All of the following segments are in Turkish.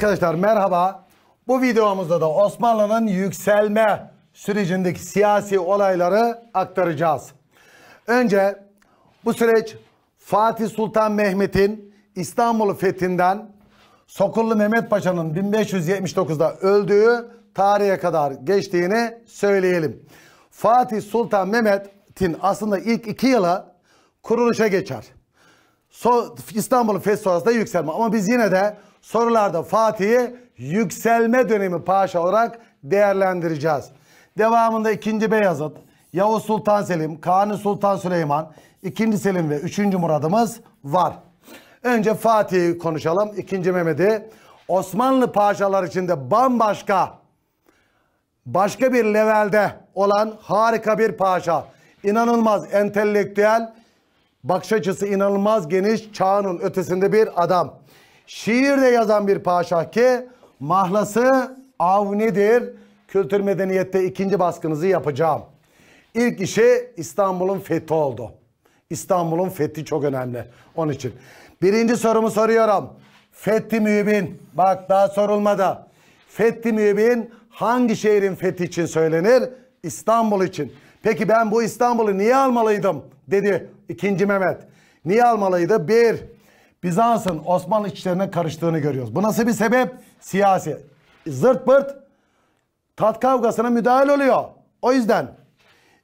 Arkadaşlar merhaba. Bu videomuzda da Osmanlı'nın yükselme sürecindeki siyasi olayları aktaracağız. Önce bu süreç Fatih Sultan Mehmet'in İstanbul'u fethinden Sokullu Mehmet Paşa'nın 1579'da öldüğü tarihe kadar geçtiğini söyleyelim. Fatih Sultan Mehmet'in aslında ilk iki yılı kuruluşa geçer. So İstanbul'un fethi sonrasında yükselme ama biz yine de Sorularda Fatih'i yükselme dönemi paşa olarak değerlendireceğiz. Devamında 2. Beyazıt, Yavuz Sultan Selim, Kanuni Sultan Süleyman, 2. Selim ve 3. Murad'ımız var. Önce Fatih'i konuşalım. 2. Mehmet'i Osmanlı paşalar içinde bambaşka başka bir levelde olan harika bir paşa. İnanılmaz entelektüel, bakış açısı inanılmaz geniş, çağının ötesinde bir adam. Şiir de yazan bir paşa ki mahlası avnidir. Kültür medeniyette ikinci baskınızı yapacağım. İlk işi İstanbul'un fethi oldu. İstanbul'un fethi çok önemli onun için. Birinci sorumu soruyorum. Fethi Mübin. Bak daha sorulmadı. Fethi Mübin hangi şehrin fethi için söylenir? İstanbul için. Peki ben bu İstanbul'u niye almalıydım? Dedi ikinci Mehmet. Niye almalıydı? Bir, Bizans'ın Osmanlı içlerine karıştığını görüyoruz. Bu nasıl bir sebep? Siyasi. Zırt pırt tat kavgasına müdahil oluyor. O yüzden.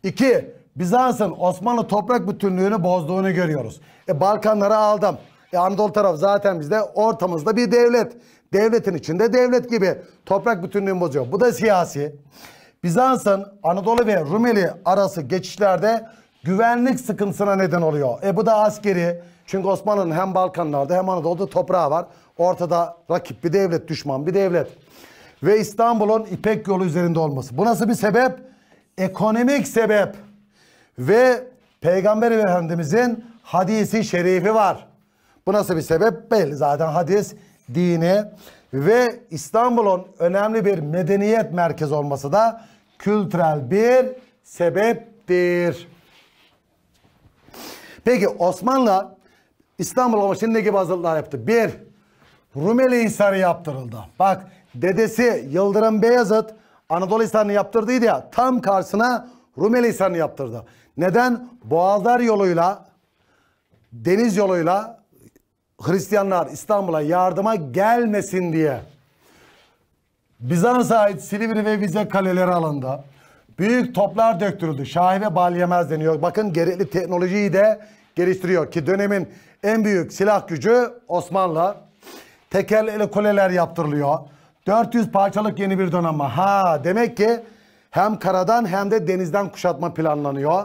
iki Bizans'ın Osmanlı toprak bütünlüğünü bozduğunu görüyoruz. E Balkanlara aldım. E Anadolu taraf zaten bizde ortamızda bir devlet. Devletin içinde devlet gibi toprak bütünlüğünü bozuyor. Bu da siyasi. Bizans'ın Anadolu ve Rumeli arası geçişlerde güvenlik sıkıntısına neden oluyor. E bu da askeri çünkü Osmanlı'nın hem Balkanlarda hem Anadolu'da toprağı var. Ortada rakip bir devlet, düşman bir devlet. Ve İstanbul'un İpek yolu üzerinde olması. Bu nasıl bir sebep? Ekonomik sebep. Ve Peygamber Efendimizin hadisi şerifi var. Bu nasıl bir sebep? Belli zaten hadis dini ve İstanbul'un önemli bir medeniyet merkezi olması da kültürel bir sebeptir. Peki Osmanlı İstanbul Ovası'nın ne gibi hazırlıklar yaptı? Bir, Rumeli Hisarı yaptırıldı. Bak dedesi Yıldırım Beyazıt Anadolu Hisarı'nı yaptırdıydı ya tam karşısına Rumeli Hisarı'nı yaptırdı. Neden? Boğazlar yoluyla deniz yoluyla Hristiyanlar İstanbul'a yardıma gelmesin diye. Bizans'a ait Silivri ve Vize kaleleri alındı. Büyük toplar döktürüldü. Şahibe ve balyemez deniyor. Bakın gerekli teknolojiyi de geliştiriyor ki dönemin en büyük silah gücü Osmanlı. Tekerleli kuleler yaptırılıyor. 400 parçalık yeni bir donanma. Ha demek ki hem karadan hem de denizden kuşatma planlanıyor.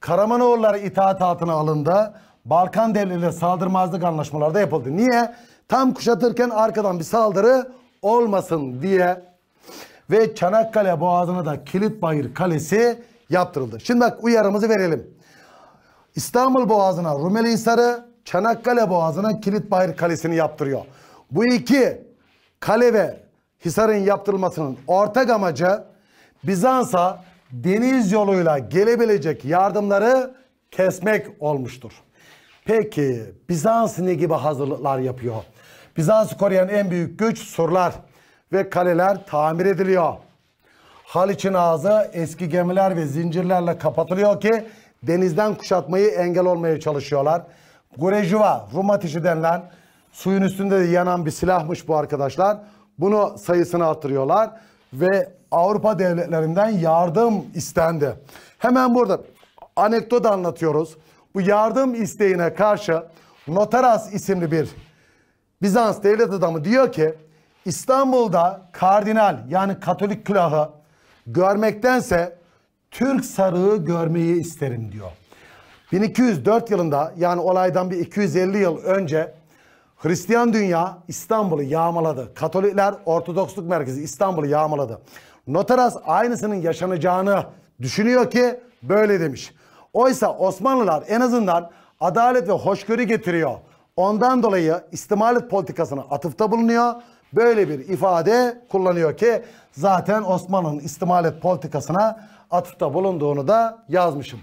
Karamanoğulları itaat altına alındı. Balkan devleriyle saldırmazlık anlaşmaları da yapıldı. Niye? Tam kuşatırken arkadan bir saldırı olmasın diye. Ve Çanakkale boğazına da Kilitbayır Kalesi yaptırıldı. Şimdi bak uyarımızı verelim. İstanbul boğazına Rumeli Hisarı, Çanakkale Boğazı'na Kilitbahir Kalesi'ni yaptırıyor. Bu iki kale ve Hisar'ın yaptırılmasının ortak amacı Bizans'a deniz yoluyla gelebilecek yardımları kesmek olmuştur. Peki Bizans ne gibi hazırlıklar yapıyor? Bizans'ı koruyan en büyük güç surlar ve kaleler tamir ediliyor. Haliç'in ağzı eski gemiler ve zincirlerle kapatılıyor ki denizden kuşatmayı engel olmaya çalışıyorlar. Gurejuva, Rum ateşi denilen suyun üstünde de yanan bir silahmış bu arkadaşlar. Bunu sayısını artırıyorlar ve Avrupa devletlerinden yardım istendi. Hemen burada anekdot anlatıyoruz. Bu yardım isteğine karşı Noteras isimli bir Bizans devlet adamı diyor ki İstanbul'da kardinal yani katolik külahı görmektense Türk sarığı görmeyi isterim diyor. 1204 yılında yani olaydan bir 250 yıl önce Hristiyan dünya İstanbul'u yağmaladı. Katolikler Ortodoksluk Merkezi İstanbul'u yağmaladı. Notaras aynısının yaşanacağını düşünüyor ki böyle demiş. Oysa Osmanlılar en azından adalet ve hoşgörü getiriyor. Ondan dolayı istimalet politikasına atıfta bulunuyor. Böyle bir ifade kullanıyor ki zaten Osmanlı'nın istimalet politikasına atıfta bulunduğunu da yazmışım.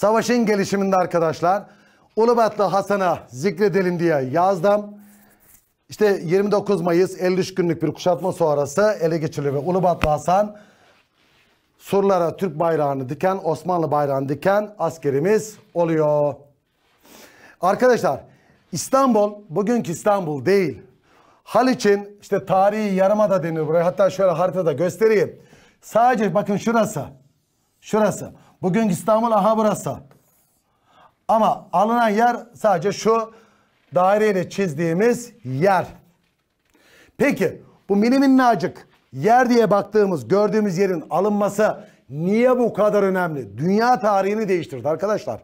Savaşın gelişiminde arkadaşlar Ulubatlı Hasan'a zikredelim diye yazdım. İşte 29 Mayıs 53 günlük bir kuşatma sonrası ele geçiriliyor ve Ulubatlı Hasan surlara Türk bayrağını diken, Osmanlı bayrağını diken askerimiz oluyor. Arkadaşlar İstanbul bugünkü İstanbul değil. Haliç'in işte tarihi yarımada deniyor buraya. Hatta şöyle haritada göstereyim. Sadece bakın şurası. Şurası. Bugün İstanbul aha burası. Ama alınan yer sadece şu daireyle çizdiğimiz yer. Peki bu mini minnacık yer diye baktığımız gördüğümüz yerin alınması niye bu kadar önemli? Dünya tarihini değiştirdi arkadaşlar.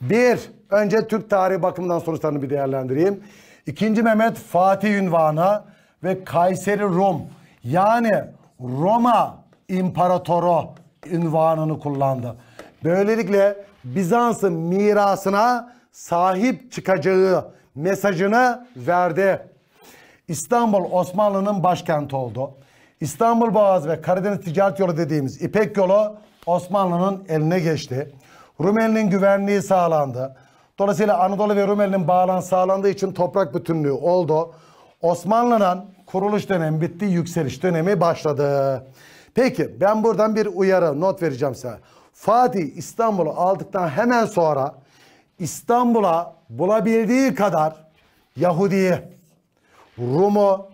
Bir, önce Türk tarihi bakımından sonuçlarını bir değerlendireyim. İkinci Mehmet Fatih ünvanı ve Kayseri Rum yani Roma İmparatoru ünvanını kullandı. Böylelikle Bizans'ın mirasına sahip çıkacağı mesajını verdi. İstanbul Osmanlı'nın başkenti oldu. İstanbul Boğazı ve Karadeniz Ticaret Yolu dediğimiz İpek Yolu Osmanlı'nın eline geçti. Rumeli'nin güvenliği sağlandı. Dolayısıyla Anadolu ve Rumeli'nin bağlan sağlandığı için toprak bütünlüğü oldu. Osmanlı'nın kuruluş dönemi bitti, yükseliş dönemi başladı. Peki ben buradan bir uyarı not vereceğim size. Fatih İstanbul'u aldıktan hemen sonra İstanbul'a bulabildiği kadar Yahudi'yi, Rum'u,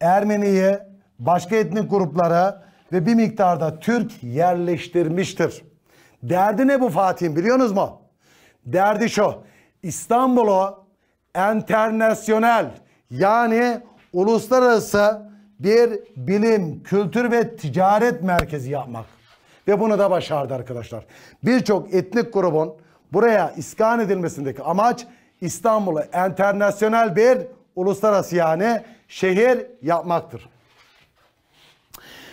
Ermeni'yi, başka etnik grupları ve bir miktarda Türk yerleştirmiştir. Derdi ne bu Fatih'in biliyorsunuz mu? Derdi şu. İstanbul'u enternasyonel yani uluslararası bir bilim, kültür ve ticaret merkezi yapmak. Ve bunu da başardı arkadaşlar. Birçok etnik grubun buraya iskan edilmesindeki amaç İstanbul'u enternasyonel bir uluslararası yani şehir yapmaktır.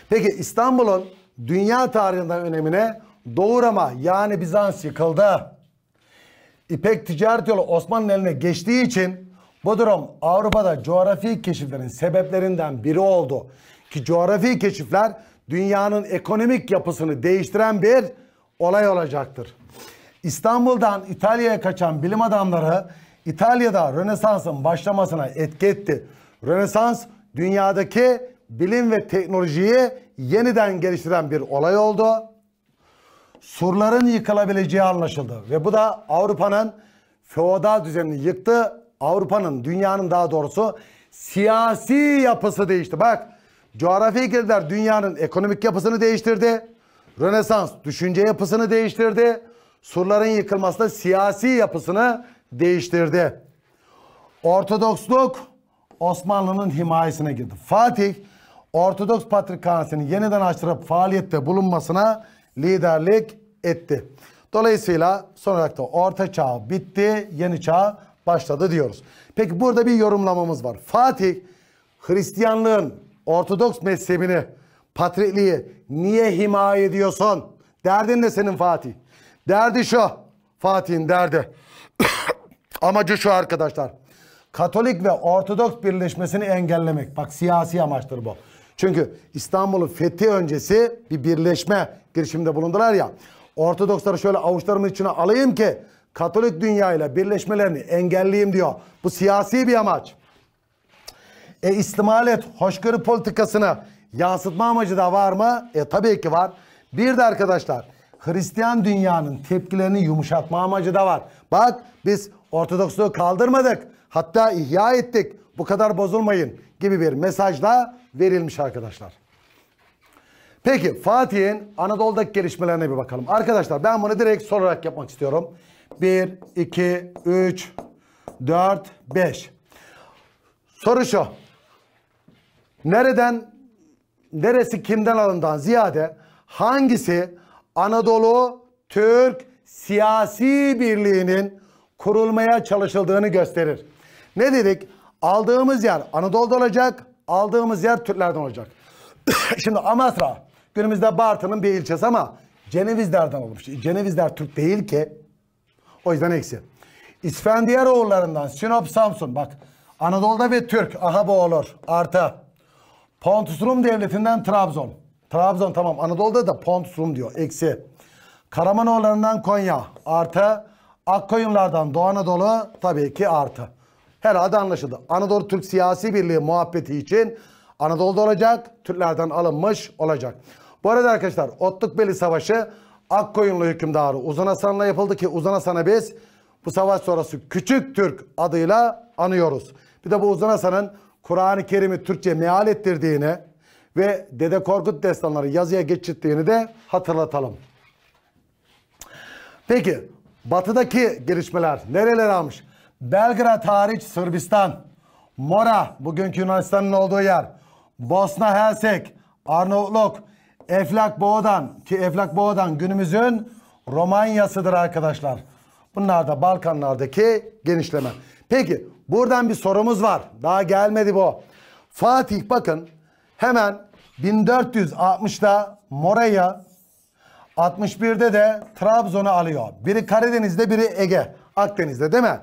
Peki İstanbul'un dünya tarihinden önemine doğurama yani Bizans yıkıldı. İpek ticaret yolu Osmanlı eline geçtiği için bu durum Avrupa'da coğrafi keşiflerin sebeplerinden biri oldu. Ki coğrafi keşifler dünyanın ekonomik yapısını değiştiren bir olay olacaktır. İstanbul'dan İtalya'ya kaçan bilim adamları İtalya'da Rönesans'ın başlamasına etki etti. Rönesans dünyadaki bilim ve teknolojiyi yeniden geliştiren bir olay oldu. Surların yıkılabileceği anlaşıldı ve bu da Avrupa'nın feodal düzenini yıktı Avrupa'nın, dünyanın daha doğrusu siyasi yapısı değişti. Bak coğrafi iklimler dünyanın ekonomik yapısını değiştirdi. Rönesans düşünce yapısını değiştirdi. Surların yıkılması da siyasi yapısını değiştirdi. Ortodoksluk Osmanlı'nın himayesine girdi. Fatih Ortodoks Patrikhanesi'ni yeniden açtırıp faaliyette bulunmasına liderlik etti. Dolayısıyla son olarak da Orta Çağ bitti, Yeni Çağ başladı diyoruz. Peki burada bir yorumlamamız var. Fatih Hristiyanlığın Ortodoks mezhebini, patrikliği niye himaye ediyorsun? Derdin ne senin Fatih? Derdi şu. Fatih'in derdi. Amacı şu arkadaşlar. Katolik ve Ortodoks birleşmesini engellemek. Bak siyasi amaçtır bu. Çünkü İstanbul'un fethi öncesi bir birleşme girişiminde bulundular ya. Ortodoksları şöyle avuçlarımın içine alayım ki Katolik dünyayla birleşmelerini engelleyeyim diyor. Bu siyasi bir amaç. E istimalet hoşgörü politikasını yansıtma amacı da var mı? E tabii ki var. Bir de arkadaşlar Hristiyan dünyanın tepkilerini yumuşatma amacı da var. Bak biz Ortodoksluğu kaldırmadık. Hatta ihya ettik. Bu kadar bozulmayın gibi bir mesaj da verilmiş arkadaşlar. Peki Fatih'in Anadolu'daki gelişmelerine bir bakalım. Arkadaşlar ben bunu direkt sorarak yapmak istiyorum. 1, 2, 3, 4, 5. Soru şu. Nereden, neresi kimden alından ziyade hangisi Anadolu Türk Siyasi Birliği'nin kurulmaya çalışıldığını gösterir. Ne dedik? Aldığımız yer Anadolu'da olacak, aldığımız yer Türklerden olacak. Şimdi Amasra günümüzde Bartın'ın bir ilçesi ama Cenevizler'den olmuş. Cenevizler Türk değil ki. O yüzden eksi. İsfendiyar oğullarından, Sinop Samsun bak Anadolu'da ve Türk aha bu olur artı. Pontus Rum devletinden Trabzon. Trabzon tamam Anadolu'da da Pontus Rum diyor eksi. Karamanoğullarından Konya artı. Akkoyunlardan Doğu Anadolu tabii ki artı. Herhalde anlaşıldı. Anadolu Türk Siyasi Birliği muhabbeti için Anadolu'da olacak. Türklerden alınmış olacak. Bu arada arkadaşlar Otlukbeli Savaşı Akkoyunlu hükümdarı Uzun Hasan'la yapıldı ki Uzun Hasan'ı biz bu savaş sonrası Küçük Türk adıyla anıyoruz. Bir de bu Uzun Hasan'ın Kur'an-ı Kerim'i Türkçe meal ettirdiğini ve Dede Korkut destanları yazıya geçirttiğini de hatırlatalım. Peki batıdaki gelişmeler nereler almış? Belgrad hariç Sırbistan, Mora bugünkü Yunanistan'ın olduğu yer, Bosna Hersek, Arnavutluk, Eflak Boğa'dan ki Eflak Boğa'dan günümüzün Romanya'sıdır arkadaşlar. Bunlar da Balkanlardaki genişleme. Peki buradan bir sorumuz var. Daha gelmedi bu. Fatih bakın hemen 1460'da Moraya 61'de de Trabzon'u alıyor. Biri Karadeniz'de biri Ege. Akdeniz'de değil mi?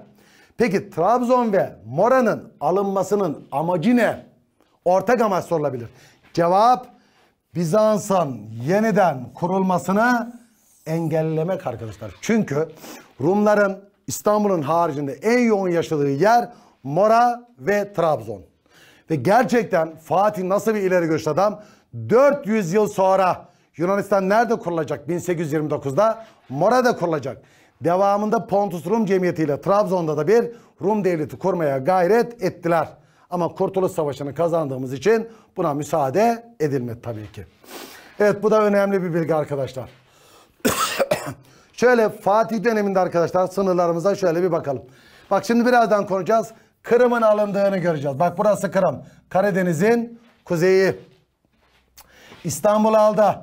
Peki Trabzon ve Mora'nın alınmasının amacı ne? Ortak amaç sorulabilir. Cevap Bizans'ın yeniden kurulmasını engellemek arkadaşlar. Çünkü Rumların İstanbul'un haricinde en yoğun yaşadığı yer Mora ve Trabzon. Ve gerçekten Fatih nasıl bir ileri görüşlü adam? 400 yıl sonra Yunanistan nerede kurulacak? 1829'da Mora'da kurulacak. Devamında Pontus Rum Cemiyeti ile Trabzon'da da bir Rum devleti kurmaya gayret ettiler. Ama Kurtuluş Savaşı'nı kazandığımız için buna müsaade edilmedi tabii ki. Evet bu da önemli bir bilgi arkadaşlar. şöyle Fatih döneminde arkadaşlar sınırlarımıza şöyle bir bakalım. Bak şimdi birazdan konuşacağız. Kırım'ın alındığını göreceğiz. Bak burası Kırım. Karadeniz'in kuzeyi. İstanbul aldı.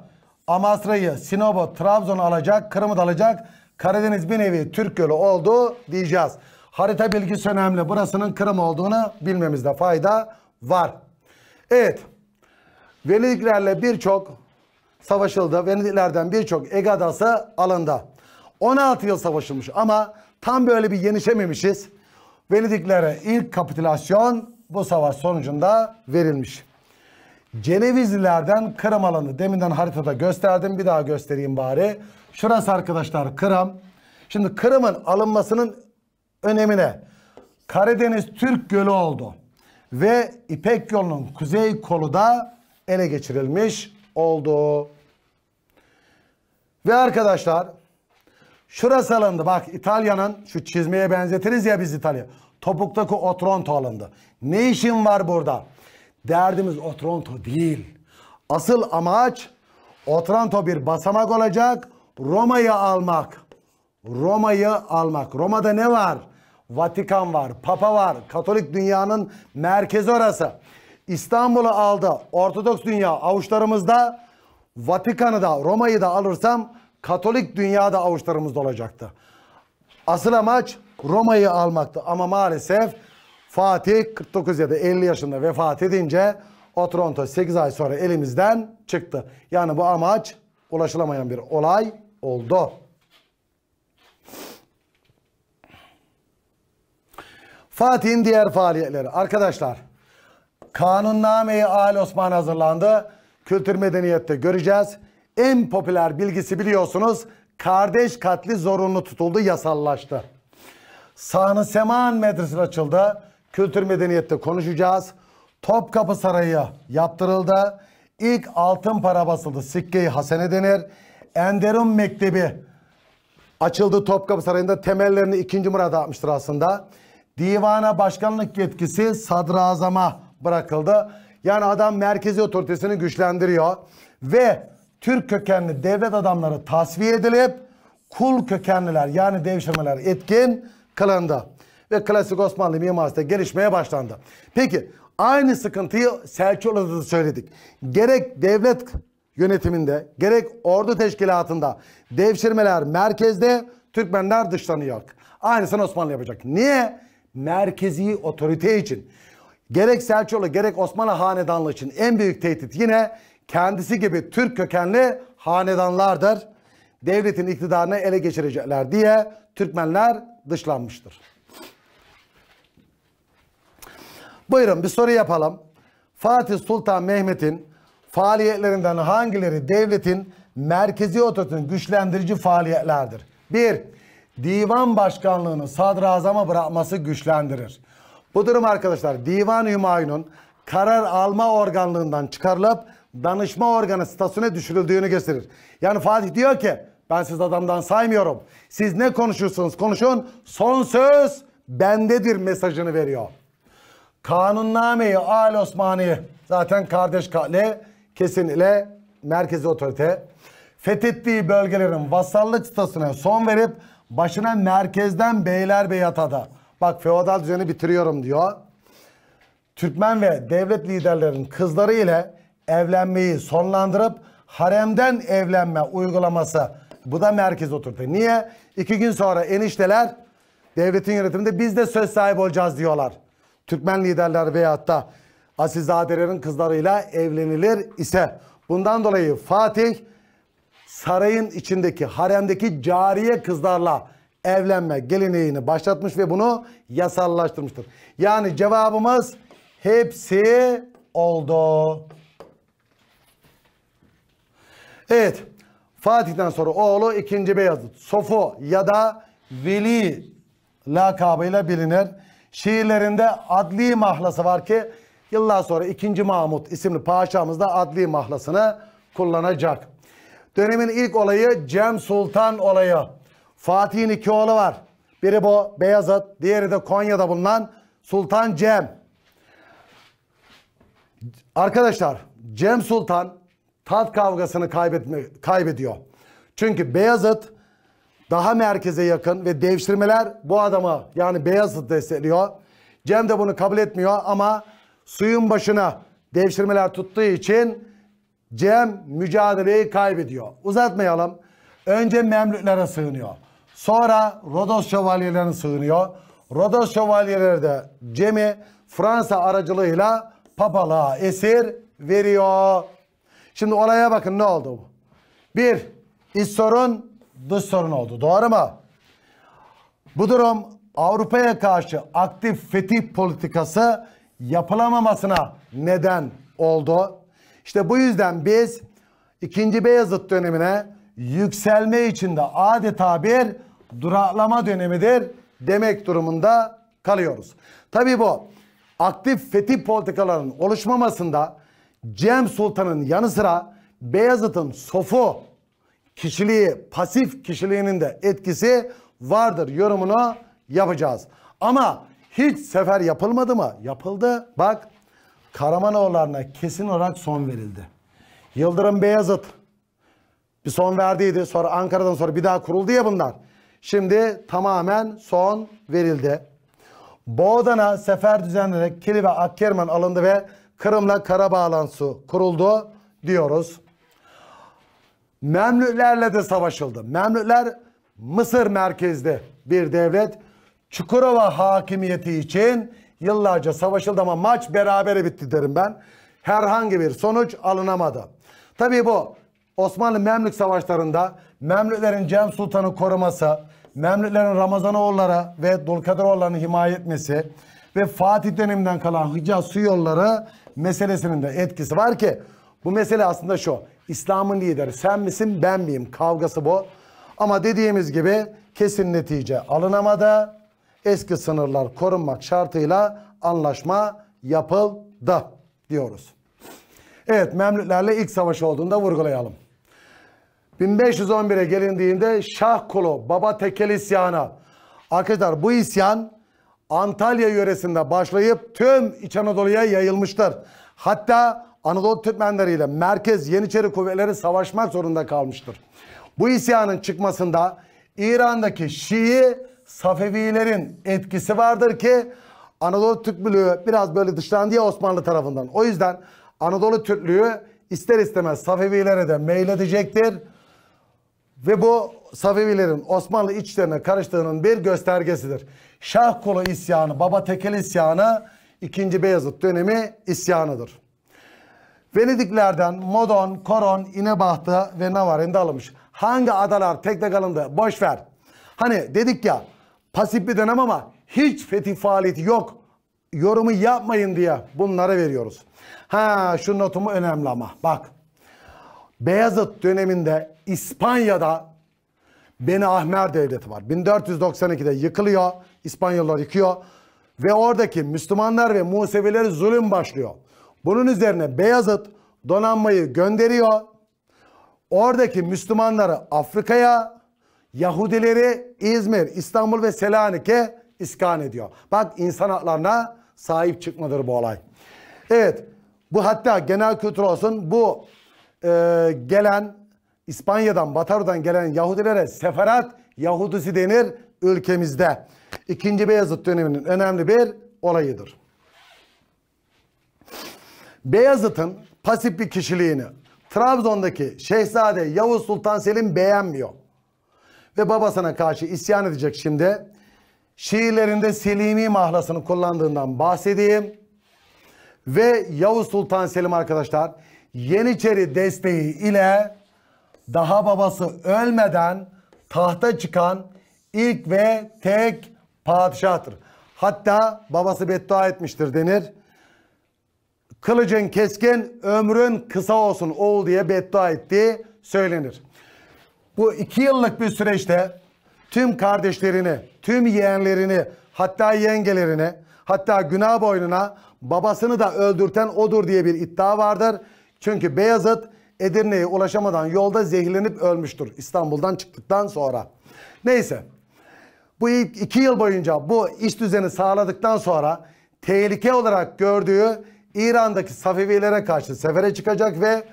Amasra'yı, Sinop'u, Trabzon'u alacak, Kırım'ı da alacak. Karadeniz bir nevi Türk Gölü oldu diyeceğiz. Harita bilgisi önemli. Burasının Kırım olduğunu bilmemizde fayda var. Evet. Venediklerle birçok savaşıldı. Venediklerden birçok Ege Adası alındı. 16 yıl savaşılmış ama tam böyle bir yenişememişiz. Venediklere ilk kapitülasyon bu savaş sonucunda verilmiş. Cenevizlilerden Kırım alanı. Deminden haritada gösterdim. Bir daha göstereyim bari. Şurası arkadaşlar Kırım. Şimdi Kırım'ın alınmasının önemine Karadeniz Türk Gölü oldu. Ve İpek yolunun kuzey kolu da ele geçirilmiş oldu. Ve arkadaşlar şurası alındı. Bak İtalya'nın şu çizmeye benzetiriz ya biz İtalya. Topuktaki Otronto alındı. Ne işin var burada? Derdimiz Otronto değil. Asıl amaç Otranto bir basamak olacak. Roma'yı almak. Roma'yı almak. Roma'da ne var? Vatikan var, Papa var, Katolik dünyanın merkezi orası. İstanbul'u aldı, Ortodoks dünya avuçlarımızda, Vatikan'ı da, Roma'yı da alırsam Katolik dünyada da avuçlarımızda olacaktı. Asıl amaç Roma'yı almaktı ama maalesef Fatih 49 ya da 50 yaşında vefat edince Otranto 8 ay sonra elimizden çıktı. Yani bu amaç ulaşılamayan bir olay oldu. Fatih'in diğer faaliyetleri. Arkadaşlar kanunname-i Al Osman hazırlandı. Kültür medeniyette göreceğiz. En popüler bilgisi biliyorsunuz kardeş katli zorunlu tutuldu yasallaştı. Sahne Seman Medresesi açıldı. Kültür medeniyette konuşacağız. Topkapı Sarayı yaptırıldı. İlk altın para basıldı. sikkeyi Hasene denir. Enderun Mektebi açıldı Topkapı Sarayı'nda. Temellerini 2. Murat atmıştır aslında divana başkanlık yetkisi sadrazama bırakıldı. Yani adam merkezi otoritesini güçlendiriyor ve Türk kökenli devlet adamları tasfiye edilip kul kökenliler yani devşirmeler etkin kılındı. Ve klasik Osmanlı mimarisi de gelişmeye başlandı. Peki aynı sıkıntıyı Selçuklu'da da söyledik. Gerek devlet yönetiminde gerek ordu teşkilatında devşirmeler merkezde Türkmenler dışlanıyor. Aynısını Osmanlı yapacak. Niye? merkezi otorite için gerek Selçuklu gerek Osmanlı hanedanlığı için en büyük tehdit yine kendisi gibi Türk kökenli hanedanlardır. Devletin iktidarını ele geçirecekler diye Türkmenler dışlanmıştır. Buyurun bir soru yapalım. Fatih Sultan Mehmet'in faaliyetlerinden hangileri devletin merkezi otoritesini güçlendirici faaliyetlerdir? Bir, divan başkanlığını sadrazama bırakması güçlendirir. Bu durum arkadaşlar divan Hümayun'un karar alma organlığından çıkarılıp danışma organı statüsüne düşürüldüğünü gösterir. Yani Fatih diyor ki ben siz adamdan saymıyorum. Siz ne konuşursunuz konuşun son söz bendedir mesajını veriyor. Kanunnameyi Al Osmaniye zaten kardeş katli kesin merkezi otorite fethettiği bölgelerin vasallık statüsüne son verip Başına merkezden beyler beyatada. Bak feodal düzeni bitiriyorum diyor. Türkmen ve devlet liderlerin kızları ile evlenmeyi sonlandırıp haremden evlenme uygulaması. Bu da merkez oturdu. Niye? İki gün sonra enişteler devletin yönetiminde biz de söz sahibi olacağız diyorlar. Türkmen liderler veyahut da Asilzadelerin kızlarıyla evlenilir ise bundan dolayı Fatih sarayın içindeki haremdeki cariye kızlarla evlenme geleneğini başlatmış ve bunu yasallaştırmıştır. Yani cevabımız hepsi oldu. Evet. Fatih'ten sonra oğlu 2. Beyazıt. Sofu ya da Veli lakabıyla bilinir. Şiirlerinde Adli Mahlası var ki yıllar sonra 2. Mahmut isimli paşamız da Adli Mahlasını kullanacak. Dönemin ilk olayı Cem Sultan olayı. Fatih'in iki oğlu var. Biri bu Beyazıt, diğeri de Konya'da bulunan Sultan Cem. Arkadaşlar Cem Sultan tat kavgasını kaybetme, kaybediyor. Çünkü Beyazıt daha merkeze yakın ve devşirmeler bu adamı yani Beyazıt destekliyor. Cem de bunu kabul etmiyor ama suyun başına devşirmeler tuttuğu için Cem mücadeleyi kaybediyor. Uzatmayalım. Önce Memlüklere sığınıyor. Sonra Rodos şövalyelerine sığınıyor. Rodos şövalyeleri de Cem'i Fransa aracılığıyla papalığa esir veriyor. Şimdi olaya bakın ne oldu bu? Bir, iç sorun dış sorun oldu. Doğru mu? Bu durum Avrupa'ya karşı aktif fetih politikası yapılamamasına neden oldu. İşte bu yüzden biz 2. Beyazıt dönemine yükselme içinde adeta bir duraklama dönemidir demek durumunda kalıyoruz. Tabii bu aktif fetih politikalarının oluşmamasında Cem Sultan'ın yanı sıra Beyazıt'ın sofu kişiliği, pasif kişiliğinin de etkisi vardır yorumunu yapacağız. Ama hiç sefer yapılmadı mı? Yapıldı. Bak Karamanoğullarına kesin olarak son verildi. Yıldırım Beyazıt bir son verdiydi. Sonra Ankara'dan sonra bir daha kuruldu ya bunlar. Şimdi tamamen son verildi. Boğdan'a sefer düzenlenerek Kili ve Akkerman alındı ve Kırım'la kara bağlantısı kuruldu diyoruz. Memlüklerle de savaşıldı. Memlükler Mısır merkezli bir devlet. Çukurova hakimiyeti için Yıllarca savaşıldı ama maç berabere bitti derim ben. Herhangi bir sonuç alınamadı. Tabii bu Osmanlı-Memlük savaşlarında Memlüklerin Cem Sultan'ı koruması, Memlüklerin Ramazanoğulları ve Dulkadiroğulları'nı himaye etmesi ve Fatih döneminden kalan Hicaz su yolları meselesinin de etkisi var ki bu mesele aslında şu. İslam'ın lideri sen misin ben miyim kavgası bu. Ama dediğimiz gibi kesin netice alınamadı eski sınırlar korunmak şartıyla anlaşma yapıldı diyoruz. Evet Memlüklerle ilk savaş olduğunda vurgulayalım. 1511'e gelindiğinde Şah Kulu Baba Tekel isyana. Arkadaşlar bu isyan Antalya yöresinde başlayıp tüm İç Anadolu'ya yayılmıştır. Hatta Anadolu Türkmenleri ile Merkez Yeniçeri kuvvetleri savaşmak zorunda kalmıştır. Bu isyanın çıkmasında İran'daki Şii Safevilerin etkisi vardır ki Anadolu Türk biraz böyle dışlandı ya Osmanlı tarafından. O yüzden Anadolu Türklüğü ister istemez Safevilere de meyledecektir. Ve bu Safevilerin Osmanlı içlerine karıştığının bir göstergesidir. Şah kolu isyanı, Baba Tekel isyanı 2. Beyazıt dönemi isyanıdır. Venediklerden Modon, Koron, İnebahtı ve Navarin'de alınmış. Hangi adalar tek kalındı? Boş ver. Hani dedik ya pasif bir dönem ama hiç fetih faaliyeti yok. Yorumu yapmayın diye bunları veriyoruz. Ha şu notumu önemli ama bak. Beyazıt döneminde İspanya'da Beni Ahmer Devleti var. 1492'de yıkılıyor. İspanyollar yıkıyor. Ve oradaki Müslümanlar ve Musevileri zulüm başlıyor. Bunun üzerine Beyazıt donanmayı gönderiyor. Oradaki Müslümanları Afrika'ya Yahudileri İzmir, İstanbul ve Selanik'e iskan ediyor. Bak insan haklarına sahip çıkmadır bu olay. Evet bu hatta genel kültür olsun bu e, gelen İspanya'dan, Bataru'dan gelen Yahudilere seferat Yahudisi denir ülkemizde. İkinci Beyazıt döneminin önemli bir olayıdır. Beyazıt'ın pasif bir kişiliğini Trabzon'daki Şehzade Yavuz Sultan Selim beğenmiyor ve babasına karşı isyan edecek şimdi. Şiirlerinde Selimi mahlasını kullandığından bahsedeyim. Ve Yavuz Sultan Selim arkadaşlar Yeniçeri desteği ile daha babası ölmeden tahta çıkan ilk ve tek padişahtır. Hatta babası beddua etmiştir denir. Kılıcın keskin, ömrün kısa olsun oğul diye beddua ettiği söylenir bu iki yıllık bir süreçte tüm kardeşlerini, tüm yeğenlerini, hatta yengelerini, hatta günah boynuna babasını da öldürten odur diye bir iddia vardır. Çünkü Beyazıt Edirne'ye ulaşamadan yolda zehirlenip ölmüştür İstanbul'dan çıktıktan sonra. Neyse bu iki yıl boyunca bu iş düzeni sağladıktan sonra tehlike olarak gördüğü İran'daki Safevilere karşı sefere çıkacak ve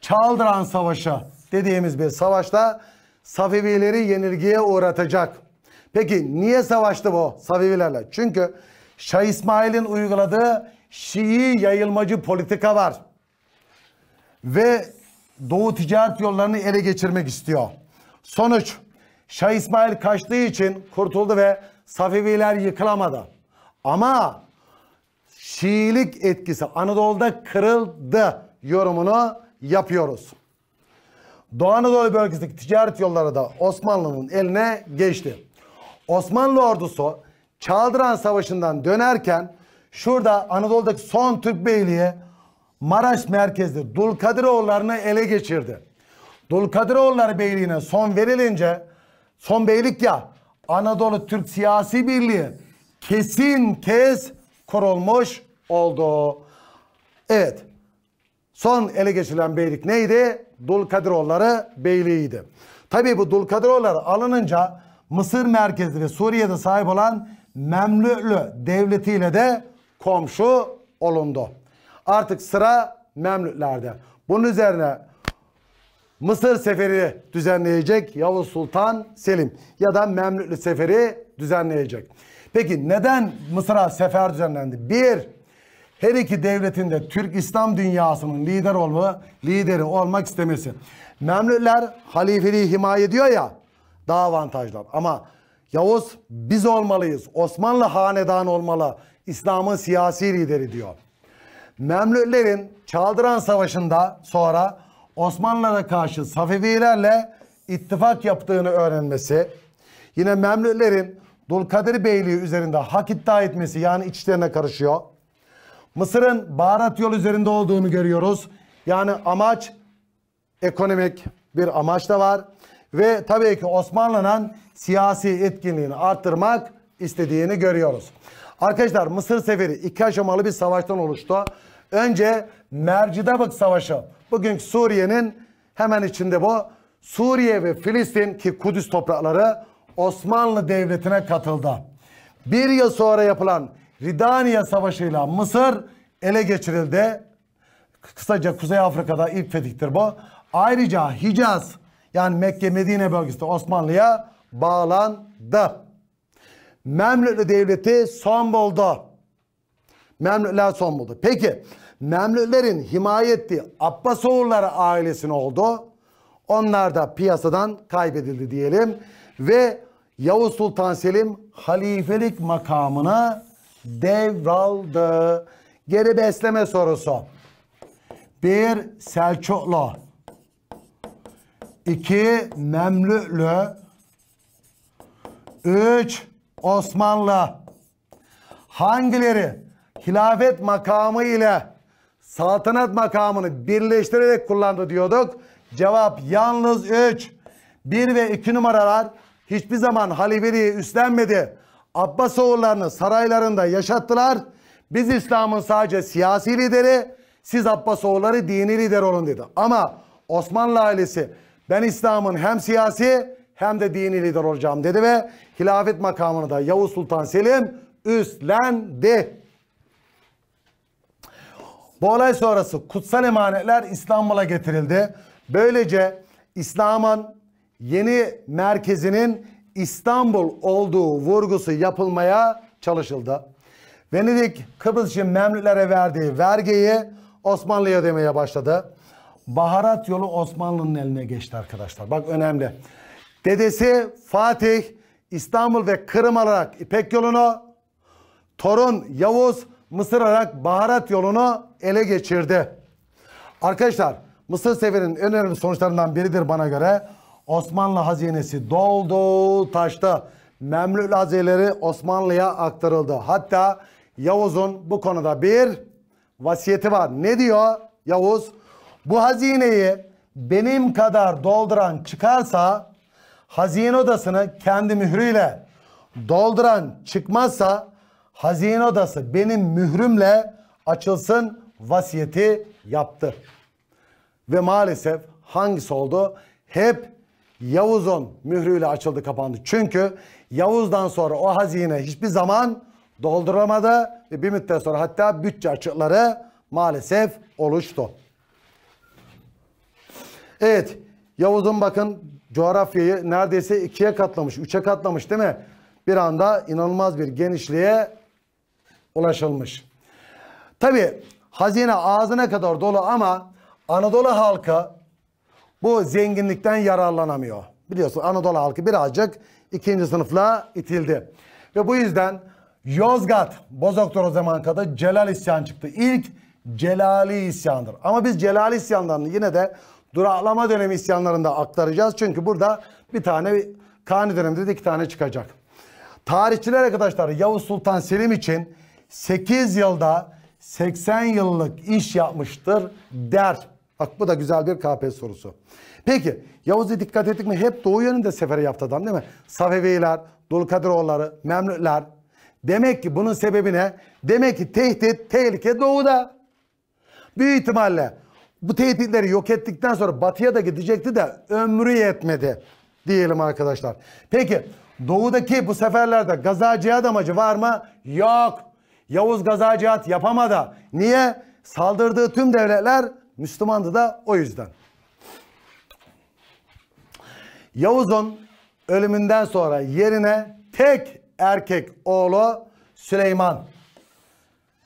Çaldıran Savaşı dediğimiz bir savaşta Safevileri yenilgiye uğratacak. Peki niye savaştı bu Safevilerle? Çünkü Şah İsmail'in uyguladığı Şii yayılmacı politika var. Ve Doğu ticaret yollarını ele geçirmek istiyor. Sonuç Şah İsmail kaçtığı için kurtuldu ve Safeviler yıkılamadı. Ama Şiilik etkisi Anadolu'da kırıldı yorumunu yapıyoruz. Doğu Anadolu bölgesindeki ticaret yolları da Osmanlı'nın eline geçti. Osmanlı ordusu Çaldıran Savaşı'ndan dönerken şurada Anadolu'daki son Türk beyliği Maraş merkezli Dulkadiroğullarını ele geçirdi. Dulkadiroğulları beyliğine son verilince son beylik ya Anadolu Türk Siyasi Birliği kesin kez kurulmuş oldu. Evet Son ele geçirilen beylik neydi? Dulkadiroğulları Beyliği'ydi. Tabii bu Dulkadiroğulları alınınca Mısır merkezli ve Suriye'de sahip olan Memlüklü devletiyle de komşu olundu. Artık sıra Memlüklerde. Bunun üzerine Mısır seferi düzenleyecek Yavuz Sultan Selim ya da Memlüklü seferi düzenleyecek. Peki neden Mısır'a sefer düzenlendi? Bir, her iki devletinde Türk İslam dünyasının lider olma, lideri olmak istemesi. Memlüler halifeliği himaye ediyor ya daha avantajlar. Ama Yavuz biz olmalıyız. Osmanlı hanedan olmalı. İslam'ın siyasi lideri diyor. Memlüklerin Çaldıran Savaşı'nda sonra Osmanlılara karşı Safevilerle ittifak yaptığını öğrenmesi. Yine Memlüklerin Dulkadir Beyliği üzerinde hak iddia etmesi yani içlerine karışıyor. Mısır'ın baharat yol üzerinde olduğunu görüyoruz. Yani amaç ekonomik bir amaç da var. Ve tabii ki Osmanlı'nın siyasi etkinliğini arttırmak istediğini görüyoruz. Arkadaşlar Mısır seferi iki aşamalı bir savaştan oluştu. Önce Mercidabık Savaşı. Bugünkü Suriye'nin hemen içinde bu. Suriye ve Filistin ki Kudüs toprakları Osmanlı Devleti'ne katıldı. Bir yıl sonra yapılan Ridaniye Savaşı'yla Mısır ele geçirildi. Kısaca Kuzey Afrika'da ilk fetihtir bu. Ayrıca Hicaz yani Mekke Medine bölgesi Osmanlı'ya bağlandı. Memlüklü devleti son buldu. Memlükler son buldu. Peki Memlüklerin himaye ettiği ailesi ailesine oldu. Onlar da piyasadan kaybedildi diyelim. Ve Yavuz Sultan Selim halifelik makamına devraldı. Geri besleme sorusu. Bir Selçuklu. 2. Memlüklü. üç Osmanlı. Hangileri hilafet makamı ile saltanat makamını birleştirerek kullandı diyorduk. Cevap yalnız 3. 1 ve 2 numaralar hiçbir zaman halifeliği üstlenmedi. Abbasoğullarını saraylarında yaşattılar. Biz İslam'ın sadece siyasi lideri, siz Abbasoğulları dini lider olun dedi. Ama Osmanlı ailesi ben İslam'ın hem siyasi hem de dini lider olacağım dedi ve hilafet makamını da Yavuz Sultan Selim üstlendi. Bu olay sonrası kutsal emanetler İstanbul'a getirildi. Böylece İslam'ın yeni merkezinin İstanbul olduğu vurgusu yapılmaya çalışıldı. Venedik Kıbrıs için Memlüklere verdiği vergiyi Osmanlı'ya ödemeye başladı. Baharat yolu Osmanlı'nın eline geçti arkadaşlar. Bak önemli. Dedesi Fatih İstanbul ve Kırım alarak İpek yolunu, torun Yavuz Mısır alarak baharat yolunu ele geçirdi. Arkadaşlar Mısır seferinin önemli sonuçlarından biridir bana göre. Osmanlı hazinesi doldu taşta. Memlül hazineleri Osmanlı'ya aktarıldı. Hatta Yavuz'un bu konuda bir vasiyeti var. Ne diyor Yavuz? Bu hazineyi benim kadar dolduran çıkarsa hazine odasını kendi mührüyle dolduran çıkmazsa hazine odası benim mührümle açılsın vasiyeti yaptı. Ve maalesef hangisi oldu? Hep Yavuz'un mührüyle açıldı kapandı. Çünkü Yavuz'dan sonra o hazine hiçbir zaman dolduramadı ve bir müddet sonra hatta bütçe açıkları maalesef oluştu. Evet Yavuz'un bakın coğrafyayı neredeyse ikiye katlamış, üçe katlamış değil mi? Bir anda inanılmaz bir genişliğe ulaşılmış. Tabi hazine ağzına kadar dolu ama Anadolu halkı bu zenginlikten yararlanamıyor. Biliyorsun Anadolu halkı birazcık ikinci sınıfla itildi. Ve bu yüzden Yozgat Bozoktor o zaman kadar Celal isyan çıktı. İlk Celali isyandır. Ama biz Celali isyanlarını yine de duraklama dönemi isyanlarında aktaracağız. Çünkü burada bir tane Kani döneminde de iki tane çıkacak. Tarihçiler arkadaşlar Yavuz Sultan Selim için 8 yılda 80 yıllık iş yapmıştır der. Bak bu da güzel bir KPSS sorusu. Peki Yavuz'a dikkat ettik mi? Hep doğu yönünde sefere yaptı adam değil mi? Safeviler, Dulkadiroğulları, Memlükler. Demek ki bunun sebebi ne? Demek ki tehdit, tehlike doğuda. Büyük ihtimalle bu tehditleri yok ettikten sonra batıya da gidecekti de ömrü yetmedi diyelim arkadaşlar. Peki doğudaki bu seferlerde gaza cihad amacı var mı? Yok. Yavuz gaza cihad yapamadı. Niye? Saldırdığı tüm devletler Müslümandı da o yüzden. Yavuz'un ölümünden sonra yerine tek erkek oğlu Süleyman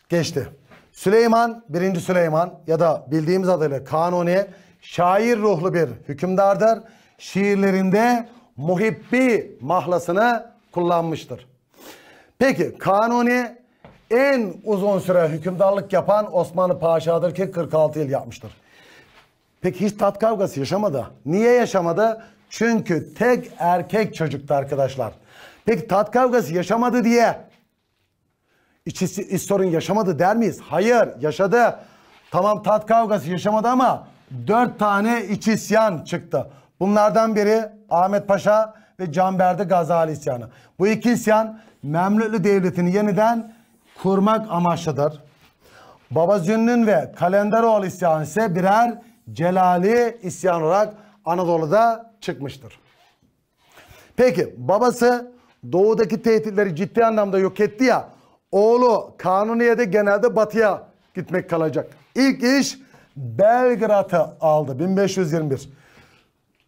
geçti. Süleyman, 1. Süleyman ya da bildiğimiz adıyla Kanuni şair ruhlu bir hükümdardır. Şiirlerinde muhibbi mahlasını kullanmıştır. Peki Kanuni en uzun süre hükümdarlık yapan Osmanlı Paşa'dır ki 46 yıl yapmıştır. Peki hiç tat kavgası yaşamadı. Niye yaşamadı? Çünkü tek erkek çocuktu arkadaşlar. Peki tat kavgası yaşamadı diye iç, iç, iç sorun yaşamadı der miyiz? Hayır yaşadı. Tamam tat kavgası yaşamadı ama dört tane iç isyan çıktı. Bunlardan biri Ahmet Paşa ve Canberdi Gazali isyanı. Bu iki isyan Memlüklü Devleti'ni yeniden kurmak amaçlıdır. Babacının ve Kalenderoğlu isyanı ise birer celali isyan olarak Anadolu'da çıkmıştır. Peki babası doğudaki tehditleri ciddi anlamda yok etti ya oğlu Kanuniye'de genelde batıya gitmek kalacak. İlk iş Belgrad'ı aldı 1521.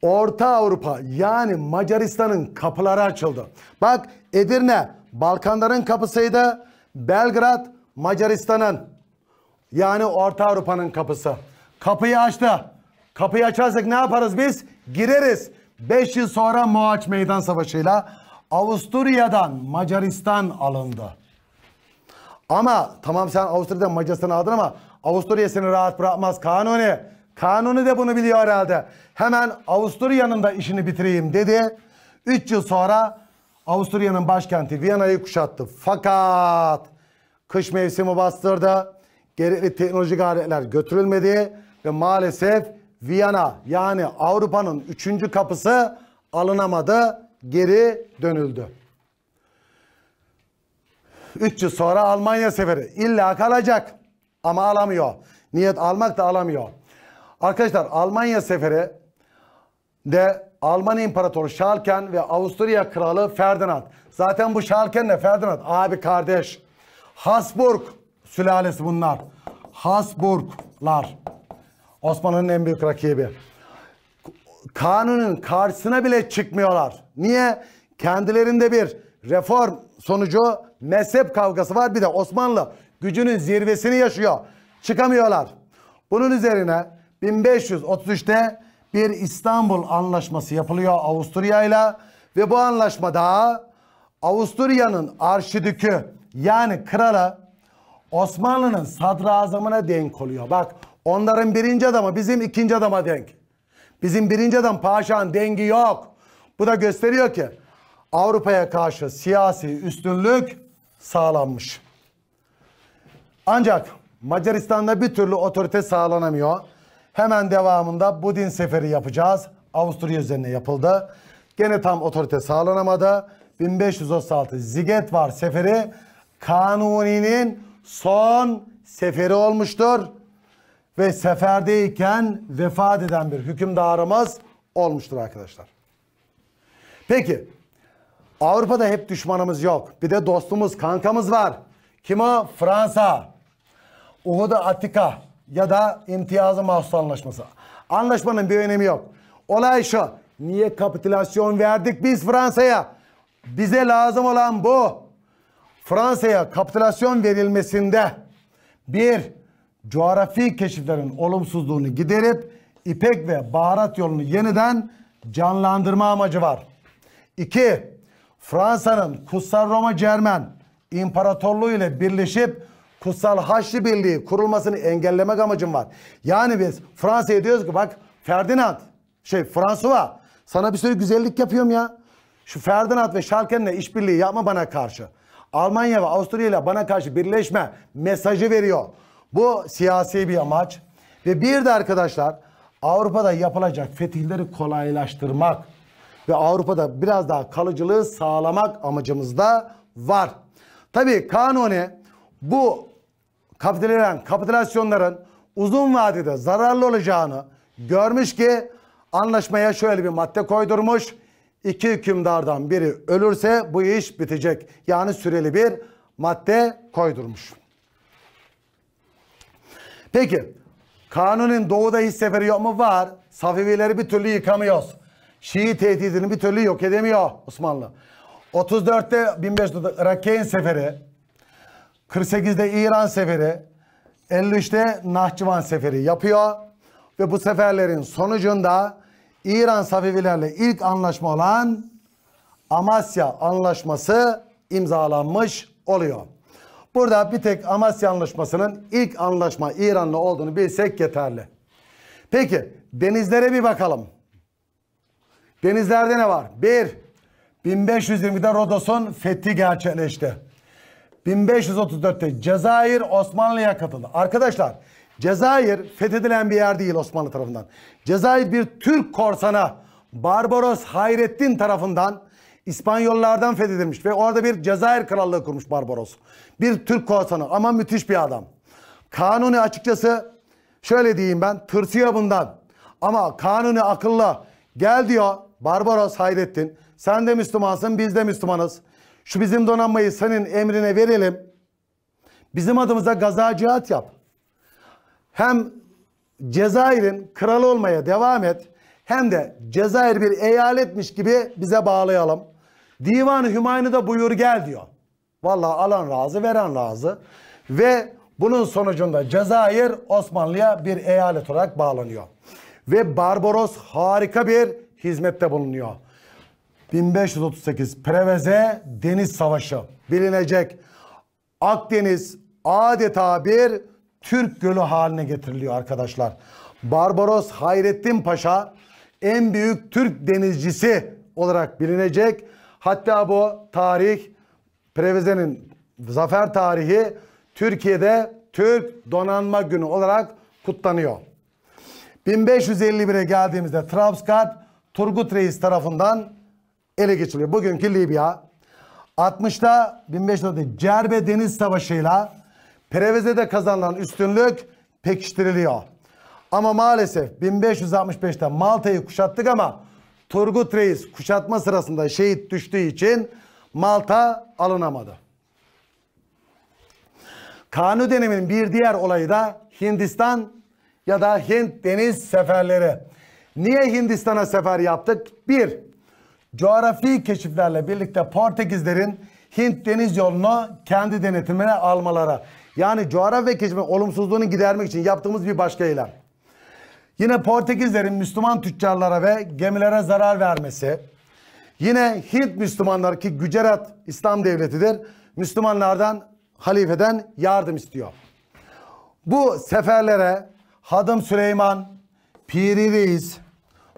Orta Avrupa yani Macaristan'ın kapıları açıldı. Bak Edirne Balkanların kapısıydı. Belgrad Macaristan'ın yani Orta Avrupa'nın kapısı. Kapıyı açtı. Kapıyı açarsak ne yaparız biz? Gireriz. 5 yıl sonra Moaç Meydan Savaşı'yla Avusturya'dan Macaristan alındı. Ama tamam sen Avusturya'dan Macaristan aldın ama Avusturya seni rahat bırakmaz Kanuni. Kanuni de bunu biliyor herhalde. Hemen Avusturya'nın da işini bitireyim dedi. 3 yıl sonra Avusturya'nın başkenti Viyana'yı kuşattı. Fakat kış mevsimi bastırdı. Gerekli teknolojik aletler götürülmedi ve maalesef Viyana yani Avrupa'nın üçüncü kapısı alınamadı, geri dönüldü. 3 yıl sonra Almanya seferi illa kalacak ama alamıyor. Niyet almak da alamıyor. Arkadaşlar Almanya seferi de Alman İmparatoru Şalken ve Avusturya Kralı Ferdinand. Zaten bu Şalken de Ferdinand abi kardeş. Hasburg sülalesi bunlar. Hasburglar. Osmanlı'nın en büyük rakibi. Kanunun karşısına bile çıkmıyorlar. Niye? Kendilerinde bir reform sonucu mezhep kavgası var. Bir de Osmanlı gücünün zirvesini yaşıyor. Çıkamıyorlar. Bunun üzerine 1533'te bir İstanbul anlaşması yapılıyor Avusturya ile ve bu anlaşmada Avusturya'nın arşidükü yani krala Osmanlı'nın sadrazamına denk oluyor. Bak onların birinci adamı bizim ikinci adama denk. Bizim birinci adam paşanın dengi yok. Bu da gösteriyor ki Avrupa'ya karşı siyasi üstünlük sağlanmış. Ancak Macaristan'da bir türlü otorite sağlanamıyor. Hemen devamında Budin seferi yapacağız. Avusturya üzerine yapıldı. Gene tam otorite sağlanamadı. 1536 Ziget var seferi Kanuni'nin son seferi olmuştur. Ve seferdeyken vefat eden bir hükümdarımız olmuştur arkadaşlar. Peki Avrupa'da hep düşmanımız yok. Bir de dostumuz, kankamız var. Kim o? Fransa. Uhud'a Atika ya da imtiyazı mahsus anlaşması. Anlaşmanın bir önemi yok. Olay şu. Niye kapitülasyon verdik biz Fransa'ya? Bize lazım olan bu. Fransa'ya kapitülasyon verilmesinde bir coğrafi keşiflerin olumsuzluğunu giderip ipek ve baharat yolunu yeniden canlandırma amacı var. İki, Fransa'nın Kutsal Roma Cermen İmparatorluğu ile birleşip Kutsal Haçlı Birliği kurulmasını engellemek amacım var. Yani biz Fransa'ya diyoruz ki bak Ferdinand şey Fransuva sana bir sürü güzellik yapıyorum ya. Şu Ferdinand ve Schalken'le işbirliği yapma bana karşı. Almanya ve Avusturya ile bana karşı birleşme mesajı veriyor. Bu siyasi bir amaç. Ve bir de arkadaşlar Avrupa'da yapılacak fetihleri kolaylaştırmak ve Avrupa'da biraz daha kalıcılığı sağlamak amacımızda var. Tabii Kanuni bu kapitülen, kapitülasyonların uzun vadede zararlı olacağını görmüş ki anlaşmaya şöyle bir madde koydurmuş. İki hükümdardan biri ölürse bu iş bitecek. Yani süreli bir madde koydurmuş. Peki kanunun doğuda hisseferi yok mu? Var. Safevileri bir türlü yıkamıyoruz. Şii tehdidini bir türlü yok edemiyor Osmanlı. 34'te 1500'de Irak'ın seferi 48'de İran seferi, 53'te Nahçıvan seferi yapıyor. Ve bu seferlerin sonucunda İran Safevilerle ilk anlaşma olan Amasya Anlaşması imzalanmış oluyor. Burada bir tek Amasya Anlaşması'nın ilk anlaşma İran'la olduğunu bilsek yeterli. Peki denizlere bir bakalım. Denizlerde ne var? Bir, 1520'de Rodos'un fethi gerçekleşti. 1534'te Cezayir Osmanlı'ya katıldı. Arkadaşlar Cezayir fethedilen bir yer değil Osmanlı tarafından. Cezayir bir Türk korsana Barbaros Hayrettin tarafından İspanyollardan fethedilmiş ve orada bir Cezayir krallığı kurmuş Barbaros. Bir Türk korsanı ama müthiş bir adam. Kanuni açıkçası şöyle diyeyim ben tırsıyor bundan. Ama Kanuni akıllı gel diyor Barbaros Hayrettin sen de Müslümansın biz de Müslümanız. Şu bizim donanmayı senin emrine verelim. Bizim adımıza gaza cihat yap. Hem Cezayir'in kralı olmaya devam et. Hem de Cezayir bir eyaletmiş gibi bize bağlayalım. Divanı Hümayun'u da buyur gel diyor. Valla alan razı veren razı. Ve bunun sonucunda Cezayir Osmanlı'ya bir eyalet olarak bağlanıyor. Ve Barbaros harika bir hizmette bulunuyor. 1538 Preveze Deniz Savaşı bilinecek. Akdeniz adeta bir Türk gölü haline getiriliyor arkadaşlar. Barbaros Hayrettin Paşa en büyük Türk denizcisi olarak bilinecek. Hatta bu tarih Preveze'nin zafer tarihi Türkiye'de Türk Donanma Günü olarak kutlanıyor. 1551'e geldiğimizde Trabzon Turgut Reis tarafından ele geçiriliyor Bugünkü Libya 60'da 1500'de Cerbe Deniz Savaşı'yla Preveze'de kazanılan üstünlük pekiştiriliyor. Ama maalesef 1565'te Malta'yı kuşattık ama Turgut Reis kuşatma sırasında şehit düştüğü için Malta alınamadı. Kanu döneminin bir diğer olayı da Hindistan ya da Hint deniz seferleri. Niye Hindistan'a sefer yaptık? Bir, coğrafi keşiflerle birlikte Portekizlerin Hint deniz yolunu kendi denetimine almaları. Yani coğrafi keşfi olumsuzluğunu gidermek için yaptığımız bir başka eylem. Yine Portekizlerin Müslüman tüccarlara ve gemilere zarar vermesi. Yine Hint Müslümanlar ki Gücerat İslam devletidir. Müslümanlardan halifeden yardım istiyor. Bu seferlere Hadım Süleyman, Piri Reis,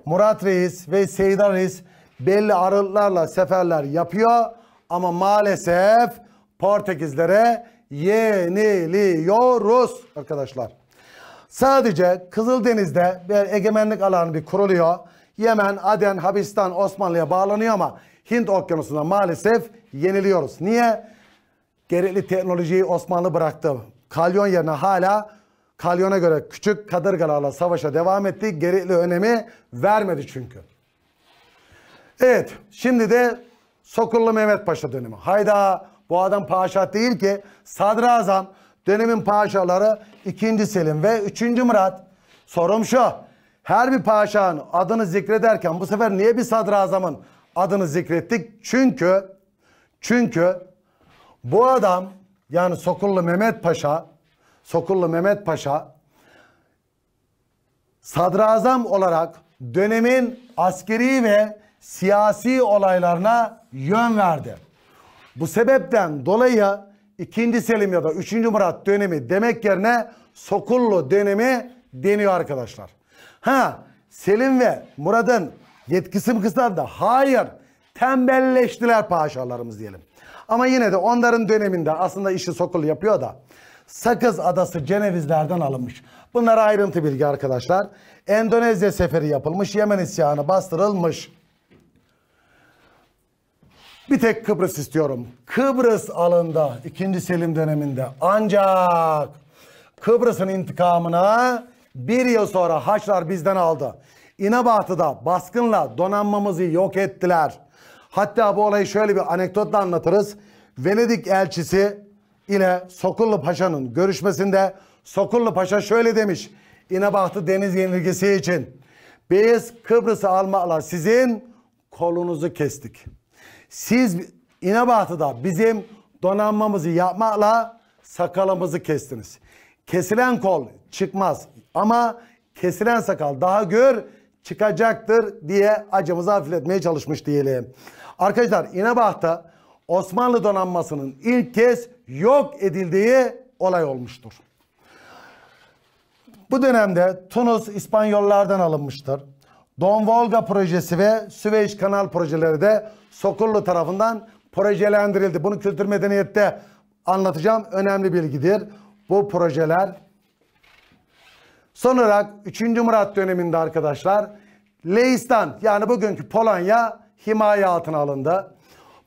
Murat Reis ve Seydar Reis belli aralıklarla seferler yapıyor ama maalesef Portekizlere yeniliyoruz arkadaşlar. Sadece Kızıldeniz'de bir egemenlik alanı bir kuruluyor. Yemen, Aden, Habistan, Osmanlı'ya bağlanıyor ama Hint okyanusunda maalesef yeniliyoruz. Niye? Gerekli teknolojiyi Osmanlı bıraktı. Kalyon yerine hala kalyona göre küçük kadırgalarla savaşa devam etti. Gerekli önemi vermedi çünkü. Evet şimdi de Sokullu Mehmet Paşa dönemi. Hayda bu adam paşa değil ki sadrazam dönemin paşaları 2. Selim ve 3. Murat. Sorum şu her bir paşanın adını zikrederken bu sefer niye bir sadrazamın adını zikrettik? Çünkü çünkü bu adam yani Sokullu Mehmet Paşa Sokullu Mehmet Paşa sadrazam olarak dönemin askeri ve siyasi olaylarına yön verdi. Bu sebepten dolayı 2. Selim ya da 3. Murat dönemi demek yerine Sokullu dönemi deniyor arkadaşlar. Ha Selim ve Murat'ın yetkisi kısaldı. Hayır tembelleştiler paşalarımız diyelim. Ama yine de onların döneminde aslında işi Sokullu yapıyor da Sakız Adası Cenevizlerden alınmış. Bunlar ayrıntı bilgi arkadaşlar. Endonezya seferi yapılmış. Yemen isyanı bastırılmış. Bir tek Kıbrıs istiyorum. Kıbrıs alında 2. Selim döneminde ancak Kıbrıs'ın intikamını bir yıl sonra Haçlar bizden aldı. İnebahtıda baskınla donanmamızı yok ettiler. Hatta bu olayı şöyle bir anekdotla anlatırız. Venedik elçisi ile Sokullu Paşa'nın görüşmesinde Sokullu Paşa şöyle demiş. İnebahtı deniz yenilgisi için biz Kıbrıs'ı almakla sizin kolunuzu kestik. Siz İnebatı'da bizim donanmamızı yapmakla sakalımızı kestiniz. Kesilen kol çıkmaz ama kesilen sakal daha gör çıkacaktır diye acımızı hafifletmeye çalışmış diyelim. Arkadaşlar İnebah'ta Osmanlı donanmasının ilk kez yok edildiği olay olmuştur. Bu dönemde Tunus İspanyollardan alınmıştır. Don Volga projesi ve Süveyş Kanal projeleri de Sokullu tarafından projelendirildi. Bunu kültür medeniyette anlatacağım. Önemli bilgidir. Bu projeler. Son olarak 3. Murat döneminde arkadaşlar Leistan yani bugünkü Polonya himaye altına alındı.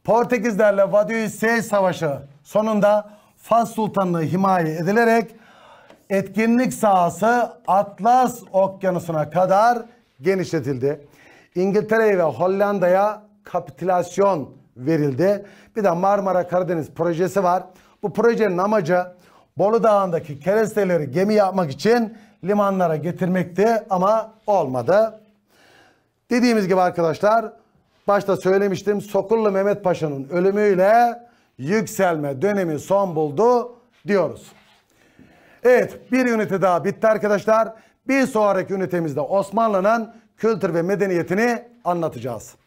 Portekizlerle Vadiyüsey Savaşı sonunda Fas Sultanlığı himaye edilerek etkinlik sahası Atlas Okyanusu'na kadar genişletildi. İngiltere ve Hollanda'ya kapitülasyon verildi. Bir de Marmara Karadeniz projesi var. Bu projenin amacı Bolu Dağı'ndaki keresteleri gemi yapmak için limanlara getirmekti ama olmadı. Dediğimiz gibi arkadaşlar başta söylemiştim Sokullu Mehmet Paşa'nın ölümüyle yükselme dönemi son buldu diyoruz. Evet bir ünite daha bitti arkadaşlar. Bir sonraki ünitemizde Osmanlı'nın kültür ve medeniyetini anlatacağız.